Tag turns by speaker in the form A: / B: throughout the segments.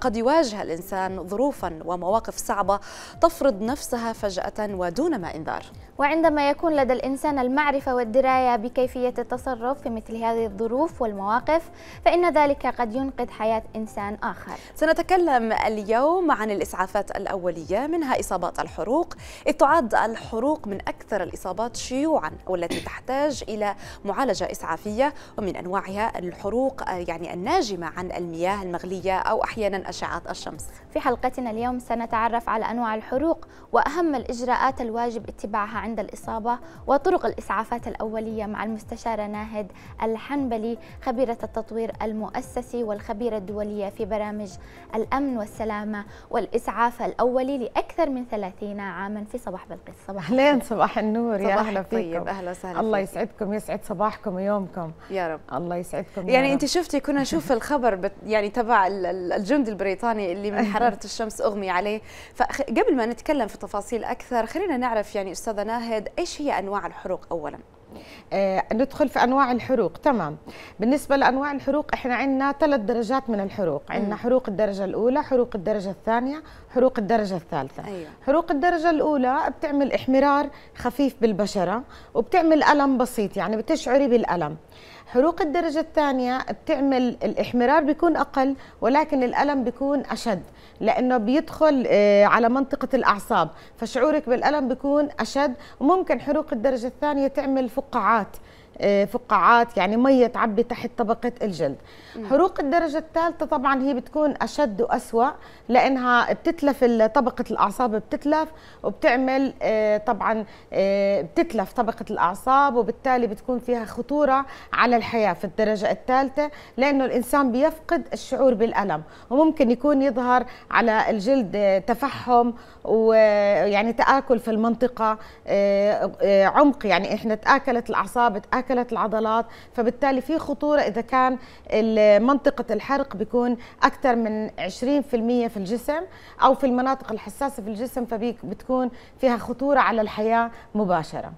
A: قد يواجه الإنسان ظروفا ومواقف صعبة تفرض نفسها فجأة
B: ودون ما إنذار وعندما يكون لدى الإنسان المعرفة والدراية بكيفية التصرف في مثل هذه الظروف والمواقف فإن ذلك قد ينقذ حياة إنسان آخر
A: سنتكلم اليوم عن الإسعافات الأولية منها إصابات الحروق إذ تعد الحروق من أكثر الإصابات شيوعا والتي تحتاج إلى معالجة إسعافية ومن أنواعها الحروق آه، يعني الناجمة عن المياه المغلية أو أحيانا أشعة الشمس في
B: حلقتنا اليوم سنتعرف على أنواع الحروق وأهم الإجراءات الواجب اتباعها عند الإصابة وطرق الإسعافات الأولية مع المستشارة ناهد الحنبلي خبيرة التطوير المؤسسي والخبيرة الدولية في برامج الأمن والسلامة والإسعاف الأولي لأكثر من 30 عاما في صباح بلقيس صباح
C: أهلين صباح النور يا أهلا فيكم طيب أهلا وسهلا الله يسعدكم يسعد صباحكم ويومكم يا رب الله يسعدكم يعني أنت
A: شفتي كنا نشوف الخبر يعني تبع الجندي البريطاني اللي من حراره الشمس اغمي عليه فقبل ما نتكلم في تفاصيل اكثر خلينا نعرف يعني استاذه ناهد ايش هي انواع الحروق اولا
C: آه ندخل في انواع الحروق تمام بالنسبه لانواع الحروق احنا عندنا ثلاث درجات من الحروق عندنا حروق الدرجه الاولى حروق الدرجه الثانيه حروق الدرجه الثالثه أيوة. حروق الدرجه الاولى بتعمل احمرار خفيف بالبشره وبتعمل الم بسيط يعني بتشعري بالالم حروق الدرجة الثانية بتعمل الإحمرار بيكون أقل ولكن الألم بيكون أشد لأنه بيدخل آه، على منطقة الأعصاب فشعورك بالألم بيكون أشد وممكن حروق الدرجة الثانية تعمل فقاعات آه، فقاعات يعني مية تعبي تحت طبقة الجلد حروق الدرجة الثالثة طبعا هي بتكون أشد وأسوأ لأنها بتتلف طبقة الأعصاب بتتلف وبتعمل آه، طبعا آه، بتتلف طبقة الأعصاب وبالتالي بتكون فيها خطورة على الحياة في الدرجة الثالثة لأنه الإنسان بيفقد الشعور بالألم وممكن يكون يظهر على الجلد تفحم ويعني تآكل في المنطقة عمق يعني إحنا تآكلت الأعصاب تآكل تشكلت العضلات فبالتالي في خطورة إذا كان منطقة الحرق بيكون أكثر من 20% في الجسم أو في المناطق الحساسة في الجسم فبتكون فيها خطورة على الحياة مباشرة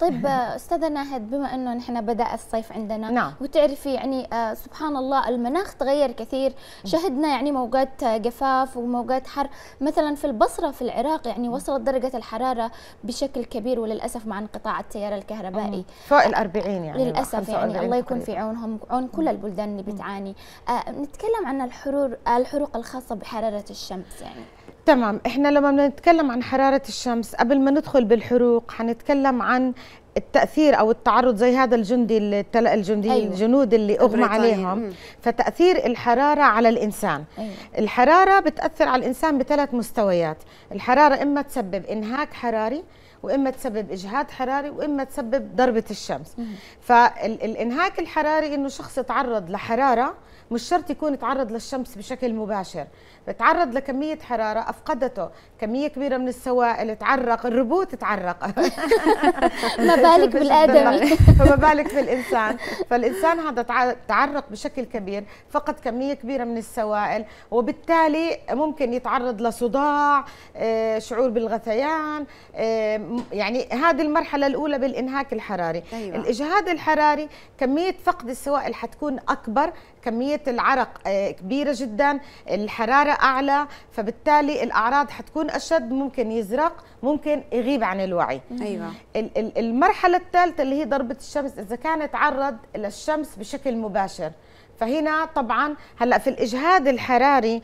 B: طيب آه، أستاذة ناهد بما أنه نحن بدأ الصيف عندنا نعم. وتعرفي يعني آه، سبحان الله المناخ تغير كثير شهدنا يعني موجات آه، جفاف وموجات حر مثلا في البصرة في العراق يعني وصلت درجة الحرارة بشكل كبير وللأسف مع انقطاع التيار الكهربائي فوق الأربعين 45 يعني،, يعني للاسف يعني الله يكون في عونهم عون كل البلدان اللي بتعاني آه نتكلم عن الحرور الحروق الخاصه بحراره الشمس يعني
C: تمام احنا لما بنتكلم عن حراره الشمس قبل ما ندخل بالحروق حنتكلم عن التاثير او التعرض زي هذا الجندي اللي الجندي أيوة. الجنود اللي اغمى عليهم مم. فتاثير الحراره على الانسان أيوة. الحراره بتاثر على الانسان بثلاث مستويات الحراره اما تسبب انهاك حراري واما تسبب اجهاد حراري واما تسبب ضربه الشمس مم. فالانهاك الحراري انه شخص يتعرض لحراره مش شرط يكون تعرض للشمس بشكل مباشر بتعرض لكمية حرارة أفقدته كمية كبيرة من السوائل تعرق الربو تتعرق
B: بالك بالادمي
C: فما بالك بالانسان فالانسان هذا تعرض بشكل كبير فقد كميه كبيره من السوائل وبالتالي ممكن يتعرض لصداع آه، شعور بالغثيان آه، يعني هذه المرحله الاولى بالانهاك الحراري أيوة. الاجهاد الحراري كميه فقد السوائل حتكون اكبر كميه العرق آه، كبيره جدا الحراره اعلى فبالتالي الاعراض حتكون اشد ممكن يزرق ممكن يغيب عن الوعي ايوه المرحله المرحلة الثالثة اللي هي ضربة الشمس إذا كان تعرض للشمس بشكل مباشر فهنا طبعا هلا في الاجهاد الحراري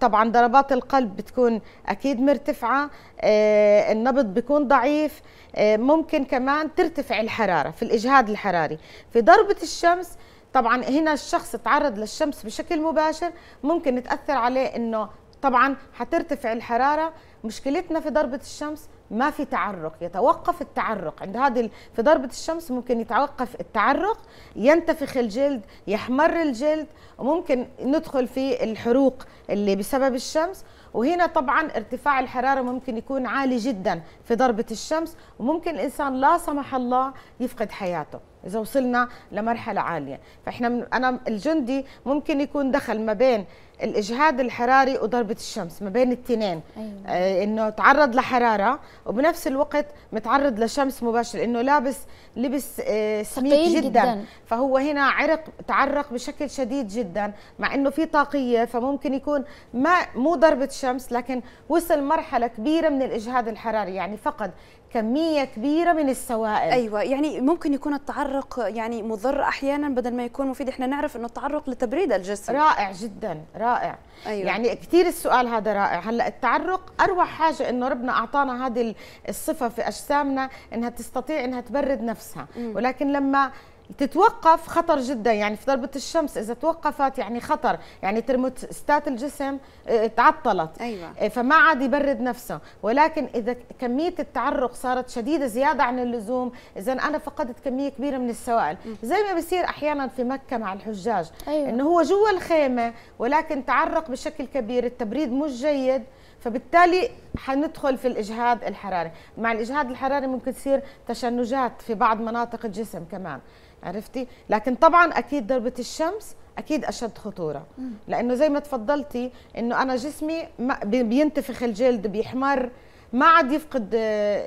C: طبعا ضربات القلب بتكون اكيد مرتفعه آه، النبض بيكون ضعيف آه، ممكن كمان ترتفع الحراره في الاجهاد الحراري في ضربه الشمس طبعا هنا الشخص تعرض للشمس بشكل مباشر ممكن تاثر عليه انه طبعا حترتفع الحراره مشكلتنا في ضربه الشمس ما في تعرق يتوقف التعرق عند هذه في ضربة الشمس ممكن يتوقف التعرق ينتفخ الجلد يحمر الجلد وممكن ندخل في الحروق اللي بسبب الشمس وهنا طبعا ارتفاع الحرارة ممكن يكون عالي جدا في ضربة الشمس وممكن الإنسان لا سمح الله يفقد حياته اذا وصلنا لمرحله عاليه فاحنا من انا الجندي ممكن يكون دخل ما بين الاجهاد الحراري وضربه الشمس ما بين التنين أيوة. آه انه تعرض لحراره وبنفس الوقت متعرض لشمس مباشر انه لابس لبس آه سميك جدا. جدا فهو هنا عرق تعرق بشكل شديد جدا مع انه في طاقيه فممكن يكون ما مو ضربه شمس لكن وصل مرحله كبيره من الاجهاد الحراري يعني فقد
A: كميه كبيره من السوائل ايوه يعني ممكن يكون التعرق يعني مضر احيانا بدل ما يكون مفيد احنا نعرف انه التعرق لتبريد الجسم رائع جدا رائع أيوة. يعني
C: كثير السؤال هذا رائع هلا التعرق اروع حاجه انه ربنا اعطانا هذه الصفه في اجسامنا انها تستطيع انها تبرد نفسها م. ولكن لما تتوقف خطر جدا يعني في ضربه الشمس اذا توقفت يعني خطر يعني ترموستات الجسم آه، تعطلت أيوة. آه، فما عاد يبرد نفسه ولكن اذا كميه التعرق صارت شديده زياده عن اللزوم اذا انا فقدت كميه كبيره من السوائل زي ما بصير احيانا في مكه مع الحجاج أيوة. انه هو جوا الخيمه ولكن تعرق بشكل كبير التبريد مش جيد فبالتالي حندخل في الاجهاد الحراري مع الاجهاد الحراري ممكن تصير تشنجات في بعض مناطق الجسم كمان عرفتي لكن طبعا اكيد ضربه الشمس اكيد اشد خطوره لانه زي ما تفضلتي انه انا جسمي بينتفخ الجلد بيحمر ما عاد يفقد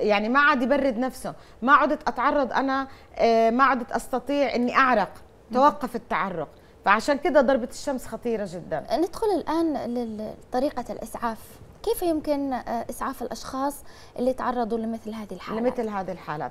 C: يعني ما عاد يبرد نفسه ما عدت اتعرض انا آه، ما عدت استطيع اني اعرق
B: توقف التعرق فعشان كده ضربه الشمس خطيره جدا آه، ندخل الان لطريقه الاسعاف كيف يمكن آه، اسعاف الاشخاص اللي تعرضوا لمثل هذه الحالات لمثل هذه الحالات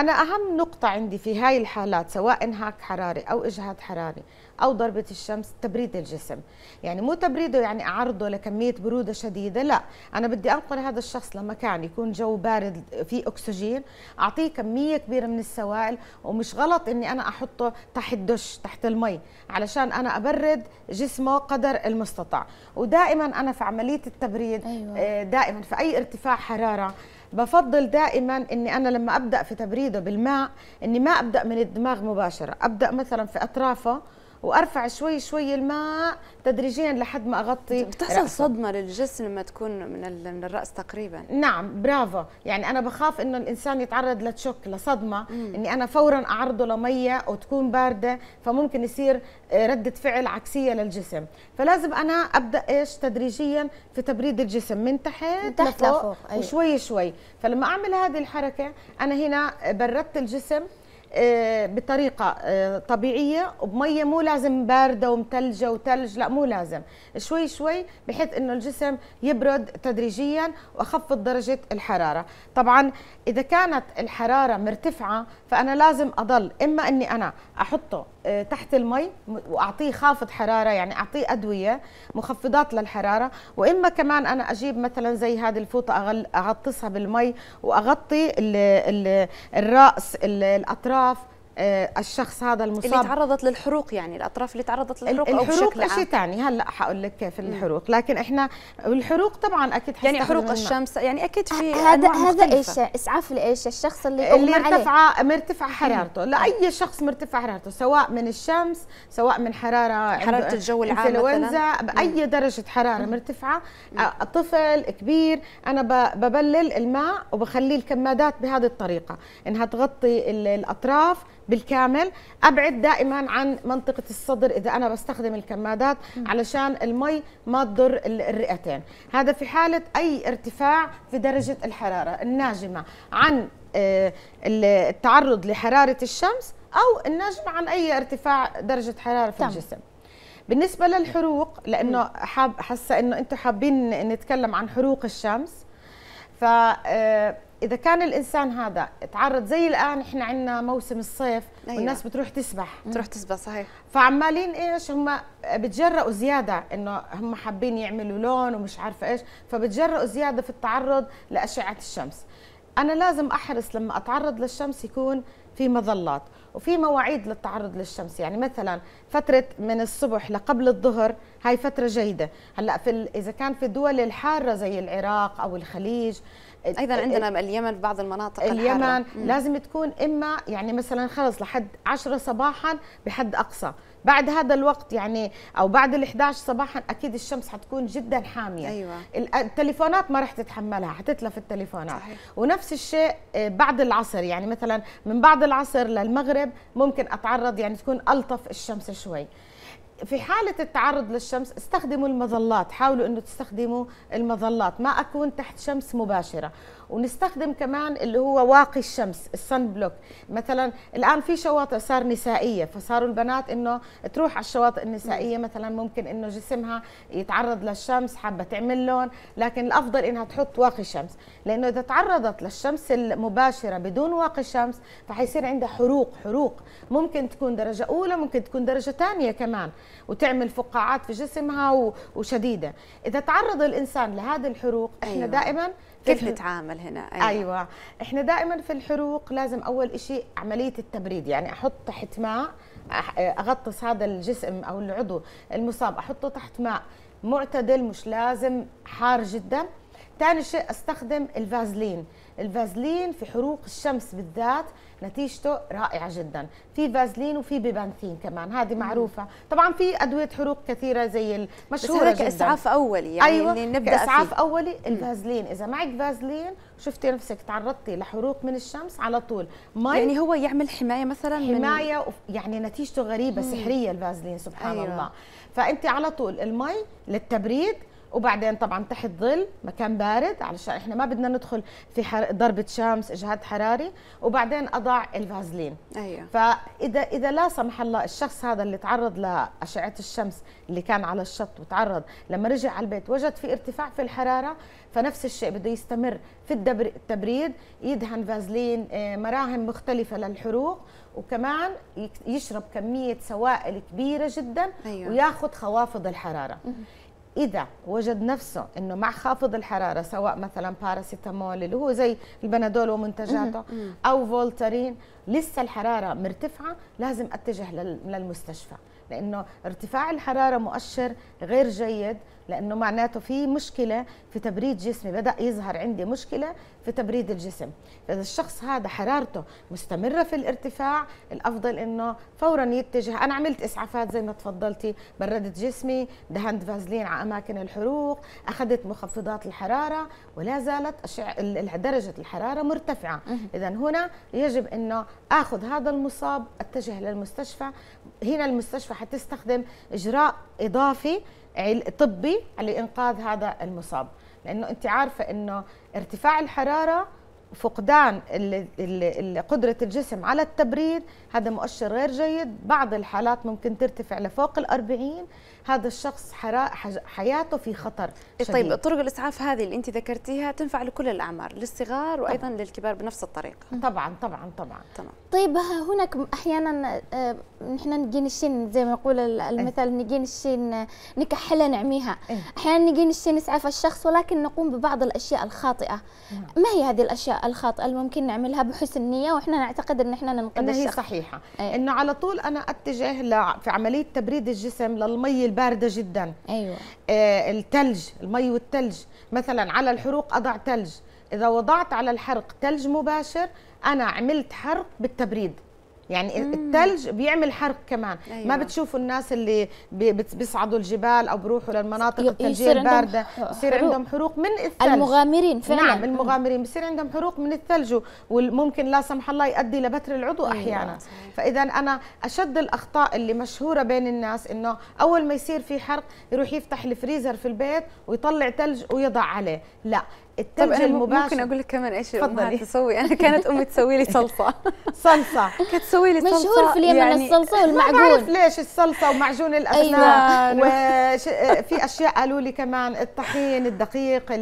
C: أنا أهم نقطة عندي في هاي الحالات سواء انهاك حراري أو إجهاد حراري أو ضربة الشمس تبريد الجسم يعني مو تبريده يعني أعرضه لكمية برودة شديدة لا أنا بدي أنقل هذا الشخص لمكان يكون جو بارد فيه أكسجين أعطيه كمية كبيرة من السوائل ومش غلط أني أنا أحطه تحت الدش تحت المي علشان أنا أبرد جسمه قدر المستطاع ودائما أنا في عملية التبريد أيوة. آه، دائما في أي ارتفاع حرارة بفضل دائما اني انا لما ابدا في تبريده بالماء اني ما ابدا من الدماغ مباشره ابدا مثلا في اطرافه وارفع شوي شوي الماء تدريجيا لحد ما اغطي بتحصل رأسه. صدمه للجسم لما تكون من من الراس تقريبا نعم برافو يعني انا بخاف انه الانسان يتعرض لتشوك لصدمه مم. اني انا فورا اعرضه لميه وتكون بارده فممكن يصير آه، رده فعل عكسيه للجسم فلازم انا ابدا ايش تدريجيا في تبريد الجسم من تحت, من تحت لفوق, لفوق. أيوه. وشوي شوي فلما اعمل هذه الحركه انا هنا بردت الجسم آه، بطريقه آه، طبيعيه وبميه مو لازم بارده ومثلجه وثلج لا مو لازم شوي شوي بحيث انه الجسم يبرد تدريجيا واخفض درجه الحراره طبعا اذا كانت الحراره مرتفعه فانا لازم اضل اما اني انا احطه آه، تحت المي واعطيه خافض حراره يعني اعطيه ادويه مخفضات للحراره واما كمان انا اجيب مثلا زي هذه الفوطه اغطسها بالمي واغطي الـ الـ الراس الـ الاطراف آه، الشخص هذا المصاب اللي تعرضت للحروق يعني الاطراف اللي تعرضت للحروق الحروق او بشكل عام شيء ثاني هلا حقول لك كيف الحروق لكن احنا الحروق طبعا اكيد يعني حروق الشمس يعني اكيد في آه، هذا هذا ايش
B: اسعاف لايش الشخص اللي اللي مرتفعه
C: مرتفعه حرارته لاي شخص مرتفع حرارته سواء من الشمس سواء من حراره حراره الجو العام مثلا باي درجه حراره مرتفعه آه، طفل كبير انا ببلل الماء وبخليه الكمادات بهذه الطريقه انها تغطي الاطراف بالكامل ابعد دائما عن منطقه الصدر اذا انا بستخدم الكمادات علشان المي ما تضر الرئتين هذا في حاله اي ارتفاع في درجه الحراره الناجمه عن آه، التعرض لحراره الشمس او الناجمه عن اي ارتفاع درجه حراره في طبعا. الجسم بالنسبه للحروق لانه حاب حاسه انه انتم حابين نتكلم عن حروق الشمس ف آه، اذا كان الانسان هذا تعرض زي الان احنا عندنا موسم الصيف أيوة. والناس بتروح تسبح بتروح تسبح صحيح فعمالين ايش هم بتجرؤوا زياده انه هم حابين يعملوا لون ومش عارفه ايش فبتجرؤوا زياده في التعرض لاشعه الشمس انا لازم احرص لما اتعرض للشمس يكون في مظلات وفي مواعيد للتعرض للشمس يعني مثلا فترة من الصبح لقبل الظهر هاي فترة جيدة هلا في إذا كان في الدول الحارة زي العراق أو الخليج ايضا عندنا اليمن بعض المناطق اليمن الحارة. لازم تكون اما يعني مثلا خلص لحد 10 صباحا بحد اقصى بعد هذا الوقت يعني او بعد ال11 صباحا اكيد الشمس حتكون جدا حاميه أيوة. التليفونات ما راح تتحملها حتتلف التليفونات صحيح. ونفس الشيء آه، بعد العصر يعني مثلا من بعد العصر للمغرب ممكن اتعرض يعني تكون الطف الشمس شوي في حالة التعرض للشمس استخدموا المظلات حاولوا أنه تستخدموا المظلات ما أكون تحت شمس مباشرة ونستخدم كمان اللي هو واقي الشمس السن بلوك مثلا الآن في شواطئ صار نسائية فصاروا البنات أنه تروح على الشواطئ النسائية مثلا ممكن أنه جسمها يتعرض للشمس حابة تعمل لون لكن الأفضل أنها تحط واقي شمس لأنه إذا تعرضت للشمس المباشرة بدون واقي الشمس فحيصير عندها حروق حروق ممكن تكون درجة أولى ممكن تكون درجة ثانية كمان وتعمل فقاعات في جسمها وشديده اذا تعرض الانسان لهذه الحروق احنا أيوة. دائما كيف نتعامل هنا أيوة. ايوه احنا دائما في الحروق لازم اول شيء عمليه التبريد يعني احط تحت ماء اغطس هذا الجسم او العضو المصاب احطه تحت ماء معتدل مش لازم حار جدا ثاني شيء استخدم الفازلين الفازلين في حروق الشمس بالذات نتيجته رائعه جدا في فازلين وفي بيبانثين كمان هذه معروفه طبعا في ادويه حروق كثيره زي المشهوره بس اسعاف اولي يعني أيوة اللي نبدا اسعاف فيه. اولي الفازلين اذا معك فازلين شفتي نفسك تعرضتي لحروق من الشمس على طول مي يعني هو يعمل حمايه مثلا حمايه من... يعني نتيجته غريبه مم. سحريه الفازلين سبحان أيوة. الله فانت على طول المي للتبريد وبعدين طبعا تحت ظل مكان بارد علشان احنا ما بدنا ندخل في حر... ضربه شمس اجهاد حراري وبعدين اضع الفازلين ايوه فاذا اذا لا سمح الله الشخص هذا اللي تعرض لاشعه الشمس اللي كان على الشط وتعرض لما رجع على البيت وجد في ارتفاع في الحراره فنفس الشيء بده يستمر في التبريد يدهن فازلين آه، مراهم مختلفه للحروق وكمان يشرب كميه سوائل كبيره جدا أيوة. وياخذ خوافض الحراره إذا وجد نفسه أنه مع خافض الحرارة سواء مثلا باراسيتامول اللي هو زي البنادول ومنتجاته أو فولترين لسه الحرارة مرتفعة لازم أتجه للمستشفى لأنه ارتفاع الحرارة مؤشر غير جيد لانه معناته في مشكله في تبريد جسمي بدا يظهر عندي مشكله في تبريد الجسم فاذا الشخص هذا حرارته مستمره في الارتفاع الافضل انه فورا يتجه انا عملت اسعافات زي ما تفضلتي بردت جسمي دهنت فازلين على اماكن الحروق اخذت مخفضات الحراره ولا زالت درجه الحراره مرتفعه اذا هنا يجب انه اخذ هذا المصاب اتجه للمستشفى هنا المستشفى حتستخدم اجراء اضافي طبي لانقاذ هذا المصاب لانه انت عارفه انه ارتفاع الحراره فقدان قدرة الجسم على التبريد هذا مؤشر غير جيد بعض الحالات ممكن ترتفع لفوق الأربعين هذا الشخص حياته في خطر
A: إيه، طيب، شديد. طيب طرق الاسعاف هذه اللي انت ذكرتيها تنفع لكل الاعمار للصغار وايضا طبعا. للكبار بنفس الطريقه طبعا طبعا طبعا تمام
B: طيب هناك احيانا آه، نحن نجي نشين زي ما يقول إيه. المثل نجي نشين آه، نكحلها نعميها إيه. احيانا نجي نشين نسعف الشخص ولكن نقوم ببعض الاشياء الخاطئه نعم. ما هي هذه الاشياء الخاطئه اللي ممكن نعملها بحسن نيه واحنا نعتقد ان احنا ننقذ الشخص هي صحيحه انه على طول انا اتجه
C: في عمليه تبريد الجسم للمي البارده جدا ايوه آه التلج المي والتلج مثلا على الحروق اضع تلج اذا وضعت على الحرق تلج مباشر انا عملت حرق بالتبريد يعني مم. الثلج بيعمل حرق كمان أيوة. ما بتشوفوا الناس اللي بيصعدوا الجبال او بيروحوا للمناطق الثلجيه البارده بصير عندهم حروق من الثلج المغامرين فعلا نعم المغامرين بصير عندهم حروق من الثلج وممكن لا سمح الله يؤدي لبتر العضو أيوة. احيانا فاذا انا اشد الاخطاء اللي مشهوره بين الناس انه اول ما يصير في حرق يروح يفتح الفريزر في البيت ويطلع ثلج ويضع عليه لا الثلج انا المباشر ممكن اقول
A: لك كمان ايش امها تسوي انا كانت امي
C: تسوي لي صلصه صلصه كانت تسوي لي صلصه مشهور في اليمن يعني الصلصه والمعجون ما بعرف ليش الصلصه ومعجون الاسنان أيوة. وفي اشياء قالوا لي كمان الطحين الدقيق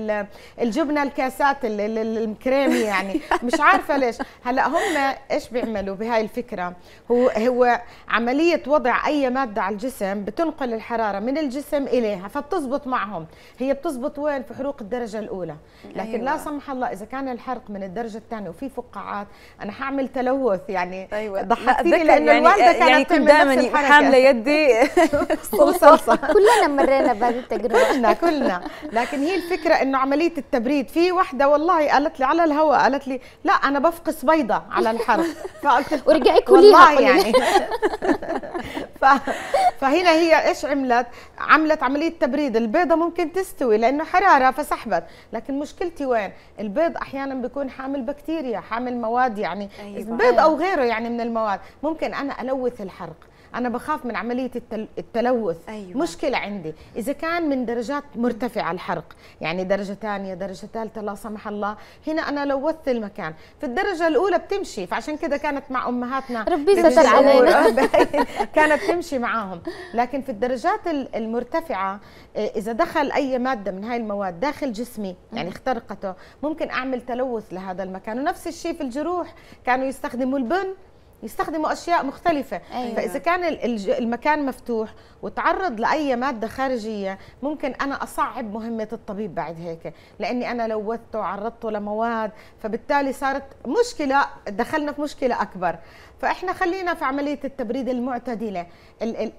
C: الجبنه الكاسات الكريمي يعني مش عارفه ليش هلا هم ايش بيعملوا بهاي الفكره هو هو عمليه وضع اي ماده على الجسم بتنقل الحراره من الجسم اليها فبتزبط معهم هي بتزبط وين في حروق الدرجه الاولى لكن أيوة. لا سمح الله اذا كان الحرق من الدرجه الثانيه وفي فقاعات انا حاعمل تلوث يعني أيوة. ضحكتيني لا لانه يعني الوالده يعني كانت يعني كنت دائما حامله يدي
A: صلصه كلنا مرينا بهذه التجربه كلنا
C: كلنا لكن هي الفكره انه عمليه التبريد في وحده والله قالت لي على الهواء قالت لي لا انا بفقس بيضه على الحرق فقلت ورجعي كليها والله يعني فهنا هي ايش عملت؟ عملت عمليه تبريد، البيضه ممكن تستوي لانه حراره فسحبت، لكن مشكلتي وين؟ البيض احيانا بيكون حامل بكتيريا، حامل مواد يعني أيوة. بيض او أيوة. غيره يعني من المواد، ممكن انا الوث الحرق، انا بخاف من عمليه التلوث أيوة. مشكله عندي اذا كان من درجات مرتفعه الحرق يعني درجه ثانيه درجه ثالثه لا سمح الله هنا انا لوثت المكان في الدرجه الاولى بتمشي فعشان كده كانت مع امهاتنا ربي ستر علينا كانت تمشي معاهم لكن في الدرجات المرتفعه آه، اذا دخل اي ماده من هاي المواد داخل جسمي يعني اخترقته ممكن اعمل تلوث لهذا المكان ونفس الشيء في الجروح كانوا يستخدموا البن يستخدموا اشياء مختلفه أيوة. فاذا كان المكان مفتوح وتعرض لاي ماده خارجيه ممكن انا اصعب مهمه الطبيب بعد هيك لاني انا لوثته عرضته لمواد فبالتالي صارت مشكله دخلنا في مشكله اكبر فاحنا خلينا في عمليه التبريد المعتدله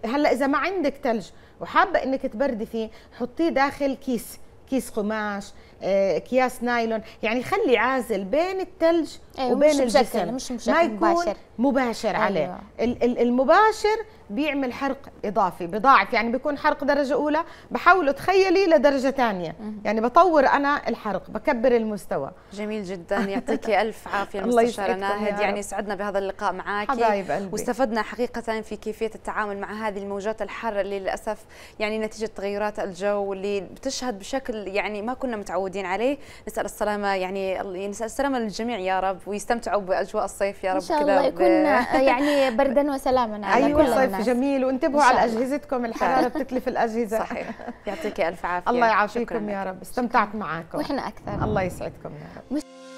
C: هلا اذا ما عندك ثلج وحابه انك تبردي فيه حطيه داخل كيس كيس قماش آه، اكياس نايلون يعني خلي عازل بين الثلج إيه، وبين مش الجسم مش ما يكون مباشر. مباشر أيوة. عليه المباشر بيعمل حرق اضافي بضاعف يعني بيكون حرق درجه اولى بحوله تخيلي لدرجه ثانيه يعني بطور انا الحرق بكبر المستوى
A: جميل جدا يعطيك الف عافيه المستشاره ناهد يعني سعدنا بهذا اللقاء معك واستفدنا حقيقه في كيفيه التعامل مع هذه الموجات الحاره اللي للاسف يعني نتيجه تغيرات الجو اللي بتشهد بشكل يعني ما كنا متعودين عليه نسال السلامه يعني نسال السلامه للجميع يا رب ويستمتعوا باجواء الصيف يا رب كذا يكون آه، يعني
B: بردا وسلاما على أيوة كل صيف
A: الناس.
C: جميل وانتبهوا على اجهزتكم الحراره بتتلف الاجهزه صحيح يعطيك الف عافيه الله يعافيكم يا رب استمتعت معاكم واحنا اكثر الله يسعدكم يا رب